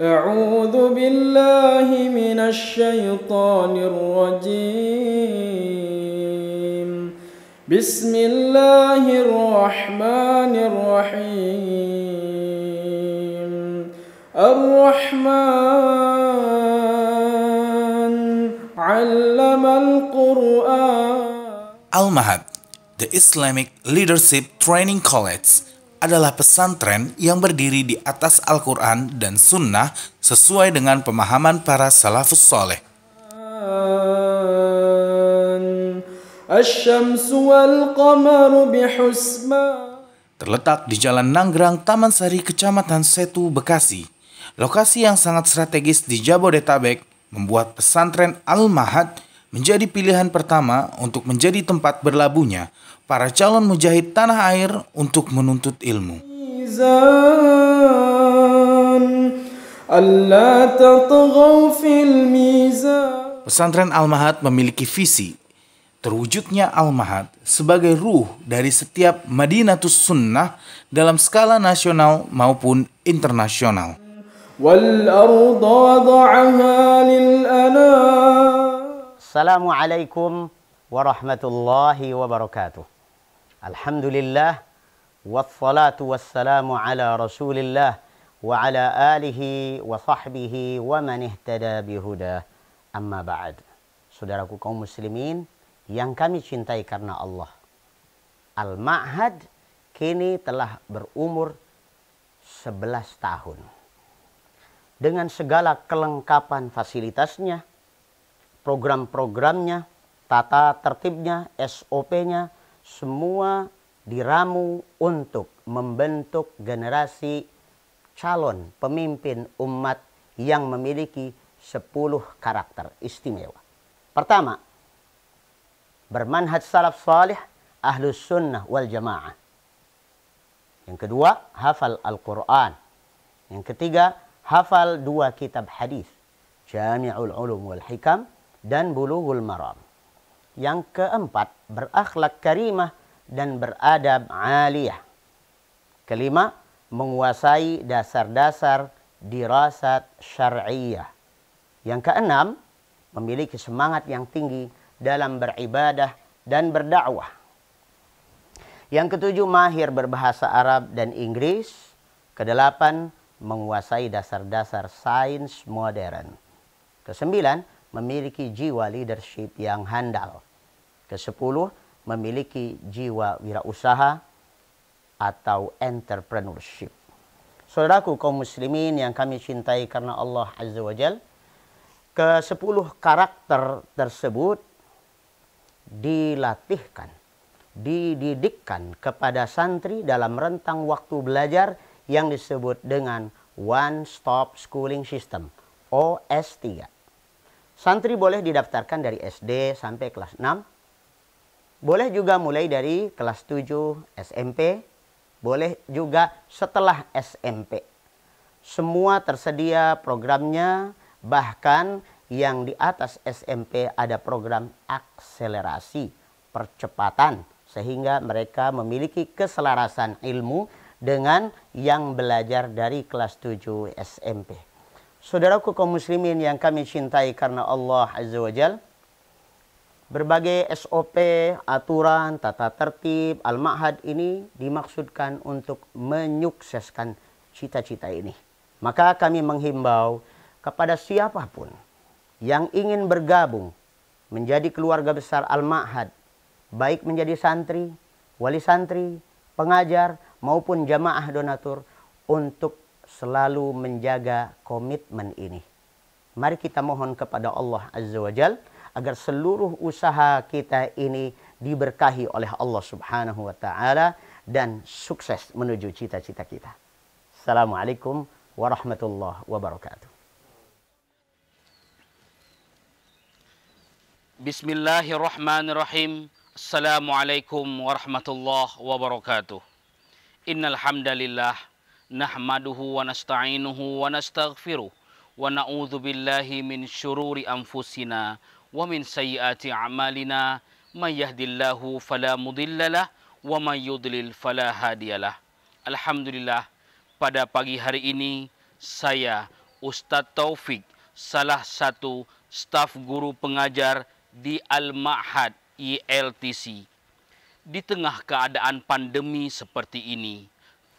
أعوذ بالله من الشيطان الرجيم بسم الله الرحمن الرحيم الرحمن علم القرآن the Islamic Leadership Training College adalah pesantren yang berdiri di atas Al-Quran dan Sunnah sesuai dengan pemahaman para salafus soleh. Terletak di Jalan Nanggrang, Taman Sari, Kecamatan Setu, Bekasi. Lokasi yang sangat strategis di Jabodetabek membuat pesantren Al-Mahad menjadi pilihan pertama untuk menjadi tempat berlabuhnya para calon mujahid tanah air untuk menuntut ilmu. Pesantren Al-Mahat memiliki visi terwujudnya Al-Mahat sebagai ruh dari setiap Madinatus Sunnah dalam skala nasional maupun internasional. Assalamualaikum warahmatullahi wabarakatuh. Alhamdulillah wassalatu wassalamu ala Rasulillah wa ala alihi wa sahbihi wa man ihtada bihuda amma ba'd. Saudaraku kaum muslimin yang kami cintai karena Allah. Al-Ma'had kini telah berumur 11 tahun. Dengan segala kelengkapan fasilitasnya, program-programnya, tata tertibnya, SOP-nya, semua diramu untuk membentuk generasi calon pemimpin umat yang memiliki 10 karakter istimewa. Pertama, bermanhaj salaf salih ahlus sunnah wal jamaah. Yang kedua, hafal Al-Quran. Yang ketiga, hafal dua kitab hadis, Jami'ul Ulum wal Hikam dan Bulughul Maram. Yang keempat, berakhlak karimah dan beradab aliyah. Kelima, menguasai dasar-dasar dirasat syariah. Yang keenam, memiliki semangat yang tinggi dalam beribadah dan berdakwah. Yang ketujuh, mahir berbahasa Arab dan Inggris. Kedelapan, menguasai dasar-dasar sains modern. Kesembilan, memiliki jiwa leadership yang handal. Kesepuluh, memiliki jiwa wirausaha atau entrepreneurship. Saudaraku kaum muslimin yang kami cintai karena Allah Azza wa Jal, ke sepuluh karakter tersebut dilatihkan, dididikkan kepada santri dalam rentang waktu belajar yang disebut dengan One Stop Schooling System, OS3. Santri boleh didaftarkan dari SD sampai kelas 6. Boleh juga mulai dari kelas 7 SMP. Boleh juga setelah SMP. Semua tersedia programnya, bahkan yang di atas SMP ada program akselerasi, percepatan sehingga mereka memiliki keselarasan ilmu dengan yang belajar dari kelas 7 SMP. Saudaraku kaum muslimin yang kami cintai karena Allah Azza wa Jal, berbagai SOP, aturan, tata tertib, al-ma'had ini dimaksudkan untuk menyukseskan cita-cita ini. Maka kami menghimbau kepada siapapun yang ingin bergabung menjadi keluarga besar al-ma'had, baik menjadi santri, wali santri, pengajar, maupun jamaah donatur untuk selalu menjaga komitmen ini. Mari kita mohon kepada Allah Azza wa Jal agar seluruh usaha kita ini diberkahi oleh Allah Subhanahu wa taala dan sukses menuju cita-cita kita. Assalamualaikum warahmatullahi wabarakatuh. Bismillahirrahmanirrahim. Assalamualaikum warahmatullahi wabarakatuh. Innalhamdulillah. نحمده ونستعينه ونستغفره ونعوذ بالله من شرور أنفسنا ومن سيئات أعمالنا من يهد الله فلا مضل له ومن هادي له الحمد Alhamdulillah, pada pagi hari ini saya Ustadz Taufik, salah satu staf guru pengajar di Al-Ma'had ILTC. E di tengah keadaan pandemi seperti ini,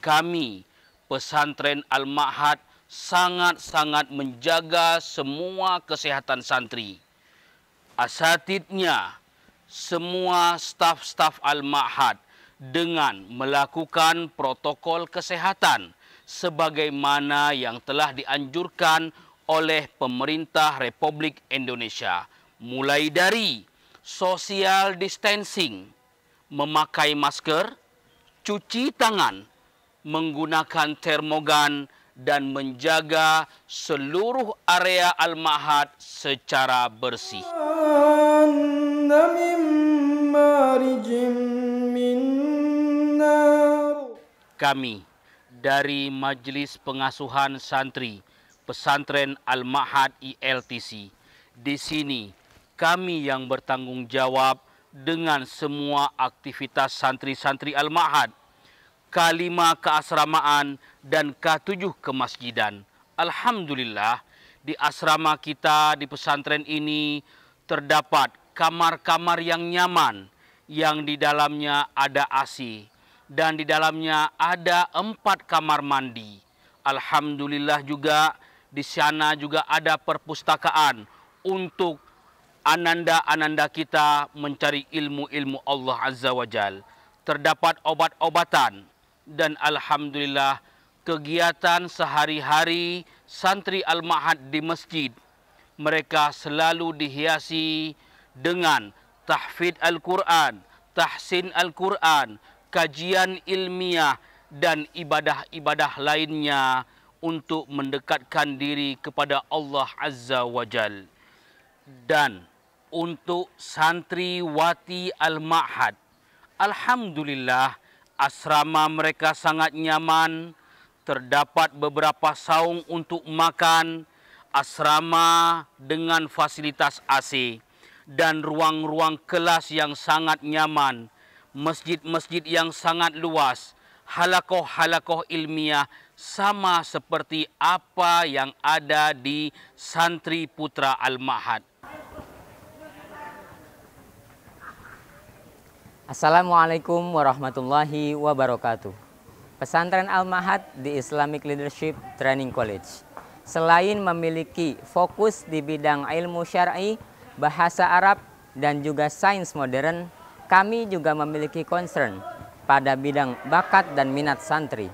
kami pesantren Al-Ma'had sangat-sangat menjaga semua kesehatan santri. Asatidnya, semua staf-staf Al-Ma'had dengan melakukan protokol kesehatan sebagaimana yang telah dianjurkan oleh pemerintah Republik Indonesia. Mulai dari social distancing, memakai masker, cuci tangan, menggunakan termogan dan menjaga seluruh area al-mahad secara bersih. Kami dari Majlis Pengasuhan Santri Pesantren Al-Mahad ILTC di sini kami yang bertanggungjawab dengan semua aktivitas santri-santri Al-Mahad -Santri k keasramaan dan K7 kemasjidan. Alhamdulillah di asrama kita di pesantren ini terdapat kamar-kamar yang nyaman yang di dalamnya ada asi dan di dalamnya ada empat kamar mandi. Alhamdulillah juga di sana juga ada perpustakaan untuk ananda-ananda kita mencari ilmu-ilmu Allah Azza wa Jal. Terdapat obat-obatan, dan alhamdulillah kegiatan sehari-hari santri al-Ma'had di masjid mereka selalu dihiasi dengan tahfid al-Quran, tahsin al-Quran, kajian ilmiah dan ibadah-ibadah lainnya untuk mendekatkan diri kepada Allah Azza wa Jal. Dan untuk santri Wati Al-Ma'had, Alhamdulillah, Asrama mereka sangat nyaman, terdapat beberapa saung untuk makan, asrama dengan fasilitas AC, dan ruang-ruang kelas yang sangat nyaman, masjid-masjid yang sangat luas, halakoh-halakoh ilmiah sama seperti apa yang ada di Santri Putra Al-Mahad. Assalamualaikum warahmatullahi wabarakatuh. Pesantren Al-Mahad di Islamic Leadership Training College. Selain memiliki fokus di bidang ilmu syar'i, bahasa Arab, dan juga sains modern, kami juga memiliki concern pada bidang bakat dan minat santri.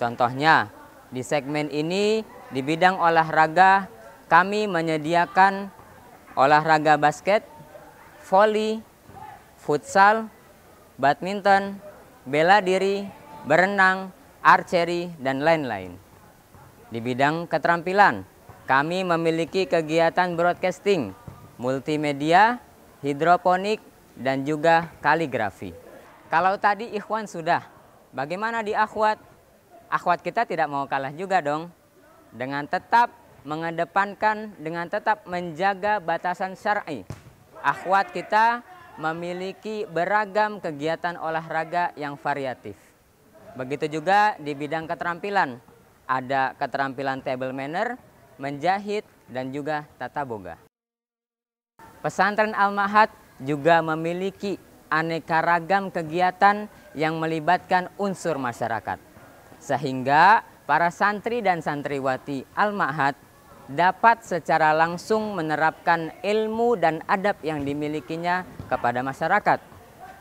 Contohnya, di segmen ini di bidang olahraga kami menyediakan olahraga basket, voli, futsal, badminton, bela diri, berenang, archery, dan lain-lain. Di bidang keterampilan, kami memiliki kegiatan broadcasting, multimedia, hidroponik, dan juga kaligrafi. Kalau tadi Ikhwan sudah, bagaimana di akhwat? Akhwat kita tidak mau kalah juga dong. Dengan tetap mengedepankan, dengan tetap menjaga batasan syar'i. Akhwat kita memiliki beragam kegiatan olahraga yang variatif. Begitu juga di bidang keterampilan, ada keterampilan table manner, menjahit, dan juga tata boga. Pesantren al Mahat juga memiliki aneka ragam kegiatan yang melibatkan unsur masyarakat. Sehingga para santri dan santriwati al Mahat dapat secara langsung menerapkan ilmu dan adab yang dimilikinya kepada masyarakat.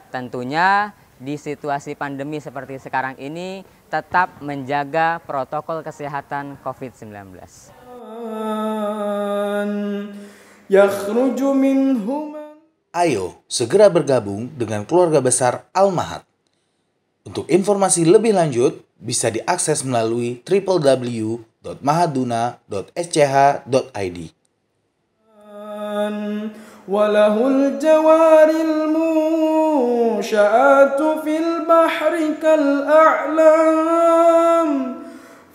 Tentunya di situasi pandemi seperti sekarang ini tetap menjaga protokol kesehatan COVID-19. Ayo segera bergabung dengan keluarga besar al Untuk informasi lebih lanjut, bisa diakses melalui www www.mahaduna.sch.id وله الجوار المنشآت في البحر كالأعلام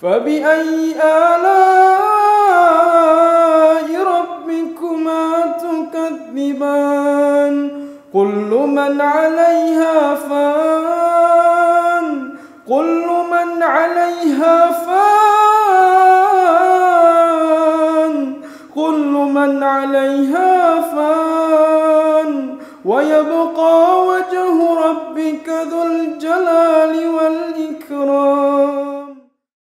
فبأي آلاء ربكما تكذبان كل من عليها فان كل من عليها فان عليها فان ويبقى وجه ربك ذو الجلال والإكرام